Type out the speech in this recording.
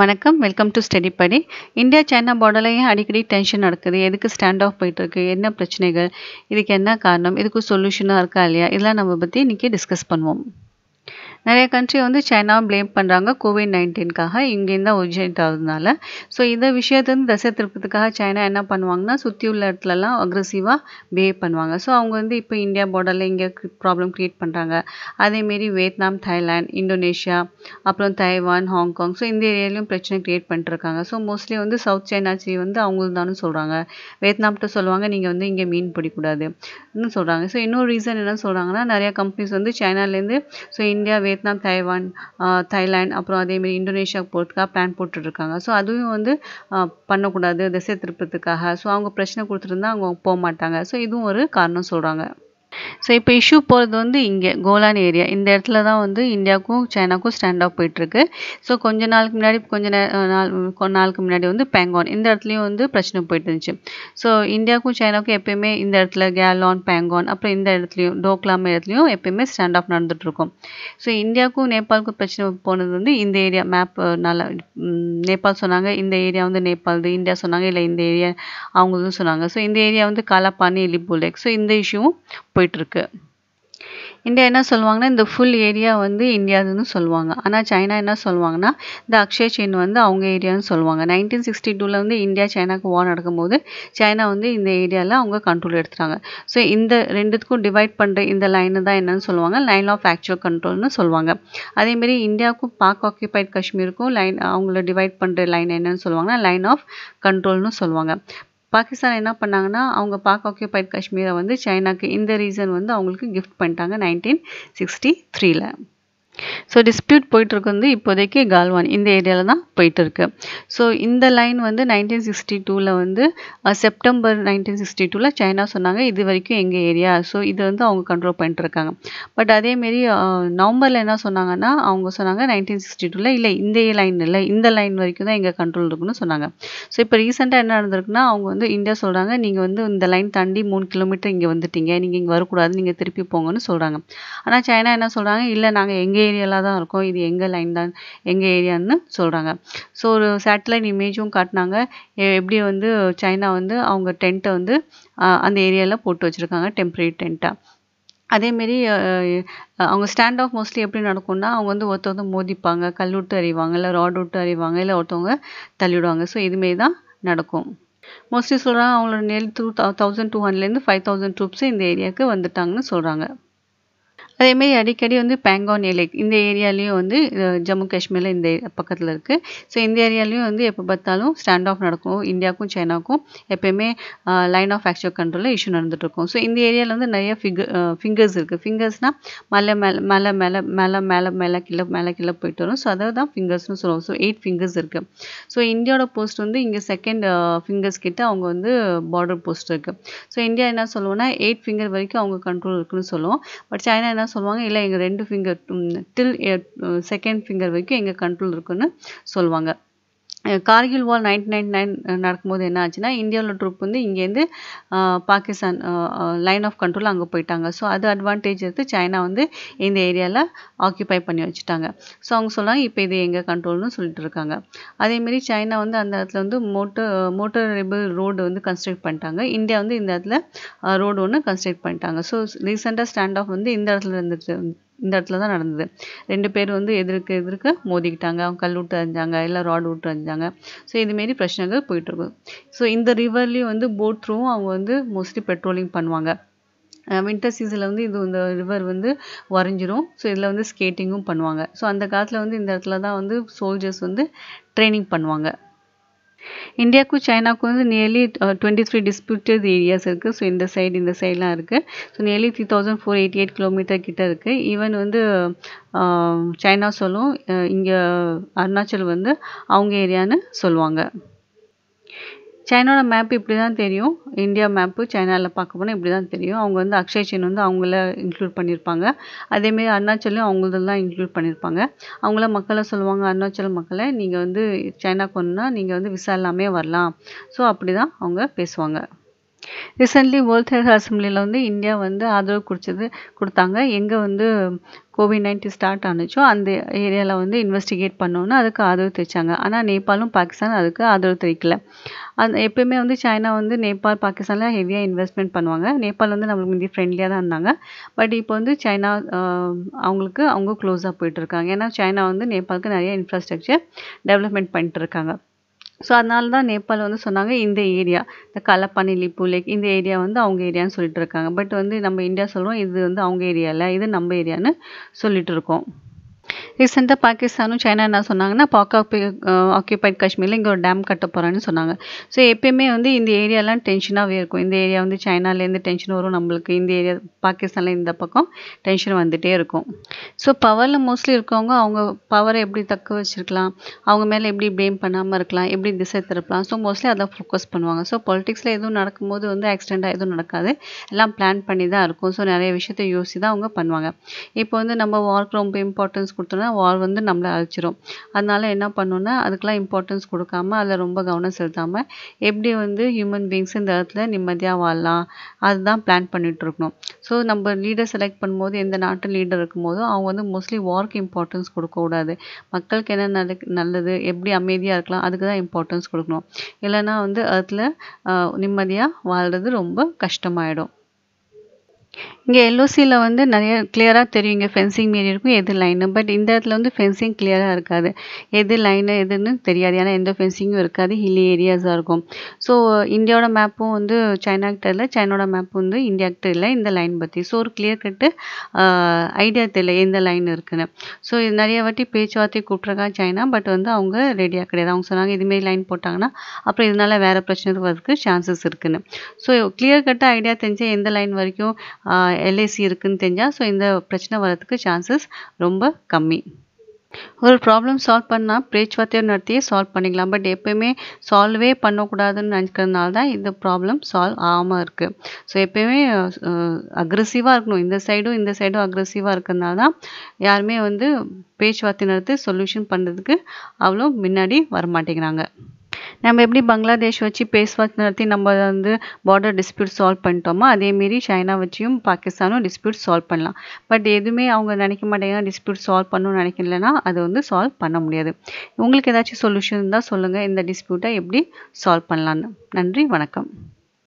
வணக்கம் welcome to study படி India China பார்டரில் ஏன் அடிக்கடி டென்ஷன் நடக்குது எதுக்கு ஸ்டாண்ட் ஆஃப் போயிட்டுருக்கு என்ன பிரச்சனைகள் இதுக்கு என்ன காரணம் இதுக்கு சொல்யூஷனாக இருக்கா இல்லையா இதெல்லாம் நம்ம பற்றி இன்றைக்கி டிஸ்கஸ் பண்ணுவோம் நிறைய கண்ட்ரி வந்து சைனா ப்ளேம் பண்ணுறாங்க கோவிட் நைன்டீன்காக இங்கேருந்து தான் ஒரிஜினேட் ஆகுதுனால ஸோ இந்த விஷயத்துலேருந்து தசை திருப்பத்துக்காக சைனா என்ன பண்ணுவாங்கன்னா சுற்றி உள்ள இடத்துலலாம் அக்ரஸிவாக பிஹேவ் பண்ணுவாங்க ஸோ அவங்க வந்து இப்போ இந்தியா பார்டரில் இங்கே ப்ராப்ளம் க்ரியேட் பண்ணுறாங்க அதேமாரி வியட்நாம் தாய்லாந்து இந்தோனேஷியா அப்புறம் தைவான் ஹாங்காங் ஸோ இந்த ஏரியாலையும் பிரச்சனை க்ரியேட் பண்ணிட்டுருக்காங்க ஸோ மோஸ்ட்லி வந்து சவுத் சைனா சீ வந்து அவங்களுக்கு தானும் சொல்கிறாங்க வியட்நாம்கிட்ட சொல்லுவாங்க நீங்கள் வந்து இங்கே மீன் பிடிக்கூடாதுன்னு சொல்கிறாங்க ஸோ இன்னொரு ரீசன் என்ன சொல்கிறாங்கன்னா நிறையா கம்பெனிஸ் வந்து சைனாலேருந்து so India Vietnam Taiwan Thailand அப்புறம் அதேமாரி இந்தோனேஷியாவுக்கு போகிறதுக்காக பிளான் போட்டுட்ருக்காங்க ஸோ அதுவும் வந்து பண்ணக்கூடாது திசை திருப்பத்துக்காக ஸோ அவங்க பிரச்சனை கொடுத்துருந்தா அவங்க போக மாட்டாங்க ஸோ இதுவும் ஒரு காரணம் சொல்கிறாங்க ஸோ இப்போ இஷ்யூ போகிறது வந்து இங்கே கோலான் ஏரியா இந்த இடத்துல தான் வந்து இந்தியாவுக்கும் சைனாக்கும் ஸ்டாண்ட் ஆஃப் போயிட்டுருக்கு ஸோ கொஞ்ச நாளுக்கு முன்னாடி கொஞ்சம் நாள் கொஞ்ச நாளுக்கு முன்னாடி வந்து பேங்கான் இந்த இடத்துலையும் வந்து பிரச்சனை போயிட்டு இருந்துச்சு ஸோ இந்தியாவுக்கும் சைனாவுக்கும் எப்பயுமே இந்த இடத்துல கேலான் பேங்கான் அப்புறம் இந்த இடத்துலையும் டோக்லாம் இடத்துலையும் எப்பயுமே ஸ்டாண்ட் ஆஃப் நடந்துகிட்ருக்கும் ஸோ இந்தியாவுக்கும் நேபாளுக்கும் பிரச்சனை போனது வந்து இந்த ஏரியா மேப் நல்லா நேபாள் சொன்னாங்க இந்த ஏரியா வந்து நேபாள் இந்தியா சொன்னாங்க இல்லை இந்த ஏரியா அவங்களும் சொன்னாங்க ஸோ இந்த ஏரியா வந்து காலாப்பானி இலிபுலேக் ஸோ இந்த இஷ்யூவும் போயிட்டுருக்கு இந்தியா என்ன சொல்லுவாங்கன்னா இந்த ஃபுல் ஏரியா வந்து இந்தியாதுன்னு சொல்லுவாங்க ஆனால் சைனா என்ன சொல்லுவாங்கன்னா இந்த அக்ஷய சீன் வந்து அவங்க ஏரியான்னு சொல்லுவாங்க நைன்டீன் சிக்ஸ்டி டூவில் வந்து இந்தியா சைனாக்கு வார் நடக்கும்போது சைனா வந்து இந்த ஏரியாவில் அவங்க கண்ட்ரோல் எடுத்துகிறாங்க ஸோ இந்த ரெண்டுத்துக்கும் டிவைட் பண்ணுற இந்த லைனு தான் என்னன்னு சொல்லுவாங்க லைன் ஆஃப் ஆக்சுவல் கண்ட்ரோல்னு சொல்லுவாங்க அதேமாரி இந்தியாவுக்கும் பாக் ஆக்கியபைட் காஷ்மீருக்கும் லைன் அவங்கள டிவைட் பண்ணுற லைன் என்னன்னு சொல்லுவாங்கன்னா லைன் ஆஃப் கண்ட்ரோல்னு சொல்லுவாங்க பாகிஸ்தான் என்ன பண்ணாங்கன்னா அவங்க பாக் ஆக்கியபைட் காஷ்மீரை வந்து சைனாக்கு இந்த ரீசன் வந்து அவங்களுக்கு கிஃப்ட் பண்ணிட்டாங்க நைன்டீன் சிக்ஸ்டி த்ரீல ஸோ டிஸ்பியூட் போயிட்டுருக்கு வந்து இப்போதைக்கு கால்வான் இந்த ஏரியாவில் தான் போயிட்டுருக்கு ஸோ இந்த லைன் வந்து நைன்டீன் சிக்ஸ்டி டூவில் வந்து செப்டம்பர் நைன்டீன் சிக்ஸ்டி டூவில் சைனா சொன்னாங்க இது வரைக்கும் எங்கள் ஏரியா ஸோ இது வந்து அவங்க கண்ட்ரோல் பண்ணிட்டு இருக்காங்க பட் அதேமாரி நவம்பரில் என்ன சொன்னாங்கன்னா அவங்க சொன்னாங்க நைன்டீன் சிக்ஸ்டி டூவில் இல்லை இந்த லைன் இல்லை இந்த லைன் வரைக்கும் தான் எங்கள் கண்ட்ரோல் இருக்குன்னு சொன்னாங்க ஸோ இப்போ ரீசெண்டாக என்ன நடந்திருக்குன்னா அவங்க வந்து இந்தியா சொல்கிறாங்க நீங்கள் வந்து இந்த லைன் தாண்டி மூணு கிலோமீட்டர் இங்கே வந்துட்டீங்க நீங்கள் இங்கே வரக்கூடாது நீங்கள் திருப்பி போங்கன்னு சொல்கிறாங்க ஆனால் சைனா என்ன சொல்கிறாங்க இல்லை நாங்கள் எங்கள் எங்கள் ஏரியாவில் தான் இருக்கும் இது எங்கள் லைன் தான் எங்கள் ஏரியான்னு சொல்கிறாங்க ஸோ ஒரு சேட்டலைட் இமேஜும் காட்டினாங்க எப்படி வந்து சைனா வந்து அவங்க டென்ட்டை வந்து அந்த ஏரியாவில் போட்டு வச்சுருக்காங்க டெம்ப்ரரி டென்ட்டாக அதேமாரி அவங்க ஸ்டாண்ட் ஆஃப் மோஸ்ட்லி எப்படி நடக்கும்னா அவங்க வந்து ஒருத்தவங்க மோதிப்பாங்க கல் விட்டு அறிவாங்க இல்லை ராட் விட்டு அறிவாங்க இல்லை ஒருத்தவங்க தள்ளிவிடுவாங்க ஸோ இதுமாரி தான் நடக்கும் மோஸ்ட்லி சொல்கிறாங்க அவங்களோட நெல் டூ தௌசண்ட் டூ ஹண்ட்ரட்லேருந்து ஃபைவ் தௌசண்ட் ட்ரூப்ஸ் இந்த ஏரியாவுக்கு வந்துட்டாங்கன்னு சொல்கிறாங்க அதேமாரி அடிக்கடி வந்து பேங்கான் ஏலை இந்த ஏரியாலையும் வந்து ஜம்மு காஷ்மீரில் இந்த பக்கத்தில் இருக்குது ஸோ இந்த ஏரியாலையும் வந்து எப்போ பார்த்தாலும் ஸ்டாண்ட் ஆஃப் நடக்கும் இந்தியாவுக்கும் சைனாவுக்கும் எப்போயுமே லைன் ஆஃப் ஆக்சுவல் கண்ட்ரோலில் இஷ்யூ நடந்துகிட்ருக்கும் ஸோ இந்த ஏரியாவில் வந்து நிறைய ஃபிங்கர் ஃபிங்கர்ஸ் இருக்குது ஃபிங்கர்ஸ்னால் மலை மேலே மலை மேலே மேலே மேலே மேலே கீழே மேலே கீழே போயிட்டு வரும் ஸோ அதாவது தான் ஃபிங்கர்ஸ்னு சொல்லுவோம் ஸோ எயிட் ஃபிங்கர்ஸ் இருக்குது ஸோ இந்தியாவோட போஸ்ட் வந்து இங்கே செகண்ட் ஃபிங்கர்ஸ் கிட்ட அவங்க வந்து பார்டர் போஸ்ட் இருக்குது ஸோ இந்தியா என்ன சொல்லுவோம்னா எயிட் ஃபிங்கர் வரைக்கும் அவங்க கண்ட்ரோல் இருக்குன்னு சொல்லுவோம் பட் சைனா என்ன சொல்லுவாங்க இல்லை எங்கள் ரெண்டு ஃபிங்கர் டில் செகண்ட் ஃபிங்கர் வரைக்கும் எங்கள் கண்ட்ரோல் இருக்குன்னு சொல்லுவாங்க Kargil war nineteen ninety nine நடக்கும்போது என்ன ஆச்சுன்னா இந்தியாவில் ட்ரூப் வந்து இங்கேருந்து பாகிஸ்தான் லைன் ஆஃப் கண்ட்ரோல் அங்கே போயிட்டாங்க ஸோ அது அட்வான்டேஜ் எடுத்து சைனா வந்து இந்த ஏரியாவில் ஆக்கியபை பண்ணி வச்சுட்டாங்க ஸோ அவங்க சொன்னாங்க இப்போ இது எங்கள் கண்ட்ரோல்னு சொல்லிட்டு இருக்காங்க அதேமாரி சைனா வந்து அந்த இடத்துல வந்து மோட்டர் மோட்டரபிள் ரோடு வந்து கன்ஸ்ட்ரக்ட் பண்ணிட்டாங்க இந்தியா வந்து இந்த இடத்துல ரோடு ஒன்று கன்ஸ்ட்ரக்ட் பண்ணிட்டாங்க ஸோ ரீசெண்டாக ஸ்டாண்ட் ஆஃப் வந்து இந்த இடத்துல இருந்துட்டு இந்த இடத்துல தான் நடந்தது ரெண்டு பேர் வந்து எதிர்க்க எதிர்க்க மோதிக்கிட்டாங்க அவங்க கல் விட்டு அறிஞ்சாங்க இல்லை ராடு விட்டு அறிஞ்சாங்க ஸோ இதுமாரி பிரச்சனைகள் போயிட்டுருக்கு ஸோ இந்த ரிவர்லேயும் வந்து போட் த்ரூவும் அவங்க வந்து மோஸ்ட்லி பெட்ரோலிங் பண்ணுவாங்க வின்டர் சீசனில் வந்து இது இந்த ரிவர் வந்து வரைஞ்சிரும் ஸோ இதில் வந்து ஸ்கேட்டிங்கும் பண்ணுவாங்க ஸோ அந்த காலத்தில் வந்து இந்த இடத்துல தான் வந்து சோல்ஜர்ஸ் வந்து ட்ரைனிங் பண்ணுவாங்க இந்தியாவுக்கும் சைனாவுக்கும் வந்து nearly twenty three disputed areas இருக்குது ஸோ இந்த சைடு இந்த சைட்லாம் இருக்குது so nearly three thousand four eighty eight kilometre கிட்ட இருக்குது ஈவன் வந்து um, சைனா சொல்லும் uh, இங்கே அருணாச்சல் வந்து அவங்க ஏரியான்னு சொல்லுவாங்க சைனாவோட மேப் இப்படி தான் தெரியும் இந்தியா மேப்பு சைனாவில் பார்க்க போனால் இப்படி தான் தெரியும் அவங்க வந்து அக்ஷய் செயின் வந்து அவங்கள இன்க்ளூட் பண்ணியிருப்பாங்க அதேமாரி அருணாச்சலையும் அவங்களதெல்லாம் இன்க்ளூட் பண்ணியிருப்பாங்க அவங்கள மக்களை சொல்லுவாங்க அருணாச்சல் மக்களை நீங்கள் வந்து சைனாக்கு ஒன்றுனா நீங்கள் வந்து விசா எல்லாமே வரலாம் ஸோ அப்படி தான் அவங்க பேசுவாங்க ரீசெண்ட்லி வேர்ல்ட் ஹெல்த் அசம்பிளியில் வந்து இந்தியா வந்து ஆதரவு கொடுத்தது கொடுத்தாங்க எங்கே வந்து கோவிட் நைன்டீன் ஸ்டார்ட் ஆனுச்சோ அந்த ஏரியாவில் வந்து இன்வெஸ்டிகேட் பண்ணோன்னு அதுக்கு ஆதரவு தெரிவிச்சாங்க ஆனால் நேபாளும் பாகிஸ்தான் அதுக்கு ஆதரவு தெரிவிக்கல அது எப்பயுமே வந்து சைனா வந்து நேபாள் பாகிஸ்தானில் ஹெவியாக இன்வெஸ்ட்மெண்ட் பண்ணுவாங்க நேபாள் வந்து நம்மளுக்கு மிந்தி ஃப்ரெண்ட்லியாக தான் இருந்தாங்க பட் இப்போ வந்து சைனா அவங்களுக்கு அவங்க க்ளோஸாக போயிட்டுருக்காங்க ஏன்னா சைனா வந்து நேபாளுக்கு நிறைய இன்ஃப்ராஸ்ட்ரக்சர் டெவலப்மெண்ட் பண்ணிட்டுருக்காங்க ஸோ அதனால தான் நேபாள் வந்து சொன்னாங்க இந்த ஏரியா இந்த கலப்பானிலி லிப்பு லேக் இந்த ஏரியா வந்து அவங்க ஏரியான்னு சொல்லிட்டு இருக்காங்க பட் வந்து நம்ம இந்தியா சொல்கிறோம் இது வந்து அவங்க ஏரியா இல்லை இது நம்ம ஏரியான்னு சொல்லிட்டு இருக்கோம் ரீசெண்டாக பாகிஸ்தானும் சைனா என்ன சொன்னாங்கன்னா பாக் ஆக்கியபைட் காஷ்மீரில் இங்கே ஒரு டேம் கட்ட போகிறான்னு சொன்னாங்க ஸோ எப்பயுமே வந்து இந்த ஏரியாலாம் டென்ஷனாகவே இருக்கும் இந்த ஏரியா வந்து சைனாலேருந்து டென்ஷன் வரும் நம்மளுக்கு இந்த ஏரியா பாகிஸ்தானில் இந்த பக்கம் டென்ஷன் வந்துகிட்டே இருக்கும் ஸோ பவரில் மோஸ்ட்லி இருக்கவங்க அவங்க பவரை எப்படி தக்க வச்சுருக்கலாம் அவங்க மேலே எப்படி பிளேம் பண்ணாமல் இருக்கலாம் எப்படி திசை திருப்பலாம் ஸோ மோஸ்ட்லி அதை ஃபோக்கஸ் பண்ணுவாங்க ஸோ பாலிட்டிக்ஸில் எதுவும் நடக்கும்போது வந்து ஆக்சிடெண்ட்டாக எதுவும் நடக்காது எல்லாம் பிளான் பண்ணி தான் இருக்கும் ஸோ நிறைய விஷயத்தை யோசித்து தான் அவங்க பண்ணுவாங்க இப்போ வந்து நம்ம வார்க்கு ரொம்ப இம்பார்ட்டன்ஸ் கொடுத்தோம்னா வார் வந்து நம்மளை அழிச்சிரும் அதனால் என்ன பண்ணணுன்னா அதுக்கெலாம் இம்பார்ட்டன்ஸ் கொடுக்காம அதில் ரொம்ப கவனம் செலுத்தாமல் எப்படி வந்து ஹியூமன் பீங்ஸ் இந்த இடத்துல நிம்மதியாக வாழலாம் அதுதான் பிளான் பண்ணிகிட்ருக்கணும் ஸோ நம்ம லீடர் செலக்ட் பண்ணும்போது எந்த நாட்டு லீடர் இருக்கும்போதும் அவங்க வந்து மோஸ்ட்லி வார்க்கு இம்பார்ட்டன்ஸ் கொடுக்கக்கூடாது மக்களுக்கு என்ன நல்ல நல்லது எப்படி அமைதியாக இருக்கலாம் அதுக்கு தான் இம்பார்ட்டன்ஸ் கொடுக்கணும் இல்லைன்னா வந்து அதில் நிம்மதியாக வாழ்கிறது ரொம்ப கஷ்டமாயிடும் இங்கே எல்ஓசியில் வந்து நிறைய கிளியராக தெரியும் இங்கே ஃபென்சிங் மாரி இருக்கும் எது லைனு பட் இந்த இடத்துல வந்து ஃபென்சிங் கிளியராக இருக்காது எது லைனு எதுன்னு தெரியாது ஏன்னா எந்த ஃபென்சிங்கும் இருக்காது ஹில்லி ஏரியாஸாக இருக்கும் ஸோ இந்தியாவோட மேப்பும் வந்து சைனாக்கு தெரியல சைனாவோட மேப்பும் வந்து இந்தியாவுக்கு தெரியல இந்த லைன் பற்றி ஸோ ஒரு கிளியர் கட்டு ஐடியா தெரியல எந்த லைன் இருக்குன்னு ஸோ இது நிறைய வாட்டி பேச்சுவார்த்தை கூப்பிட்ருக்கா சைனா பட் வந்து அவங்க ரெடியாக கிடையாது அவங்க சொன்னாங்க இதுமாரி லைன் போட்டாங்கன்னா அப்புறம் இதனால் வேறு பிரச்சனை வரதுக்கு சான்சஸ் இருக்குன்னு ஸோ கிளியர் கட்டாக ஐடியா தெரிஞ்சால் எந்த லைன் வரைக்கும் எல்ஐசி இருக்குதுன்னு தெரிஞ்சால் ஸோ இந்த பிரச்சனை வர்றதுக்கு சான்சஸ் ரொம்ப கம்மி ஒரு ப்ராப்ளம் சால்வ் பண்ணால் பேச்சுவார்த்தையை நடத்தியே சால்வ் பண்ணிக்கலாம் பட் எப்பயுமே சால்வே பண்ணக்கூடாதுன்னு நினைக்கிறதுனால தான் இந்த ப்ராப்ளம் சால்வ் ஆகாமல் இருக்குது ஸோ எப்பயுமே அக்ரெசிவாக இருக்கணும் இந்த சைடும் இந்த சைடும் அக்ரெசிவாக இருக்கிறதுனால தான் யாருமே வந்து பேச்சுவார்த்தை நடத்தி சொல்யூஷன் பண்ணுறதுக்கு அவ்வளோ முன்னாடி வரமாட்டேங்கிறாங்க நம்ம எப்படி பங்களாதேஷ் வச்சு பேஸ் நடத்தி நம்ம வந்து பார்டர் டிஸ்பியூட் சால்வ் பண்ணிட்டோமோ அதேமாரி சைனா வச்சியும் பாகிஸ்தானும் டிஸ்பியூட் சால்வ் பண்ணலாம் பட் எதுவுமே அவங்க நினைக்க மாட்டேங்க டிஸ்பியூட் சால்வ் பண்ணணும்னு நினைக்கலன்னா அதை வந்து சால்வ் பண்ண முடியாது உங்களுக்கு ஏதாச்சும் சொல்யூஷன் இருந்தால் சொல்லுங்கள் இந்த டிஸ்பியூட்டை எப்படி சால்வ் பண்ணலான்னு நன்றி வணக்கம்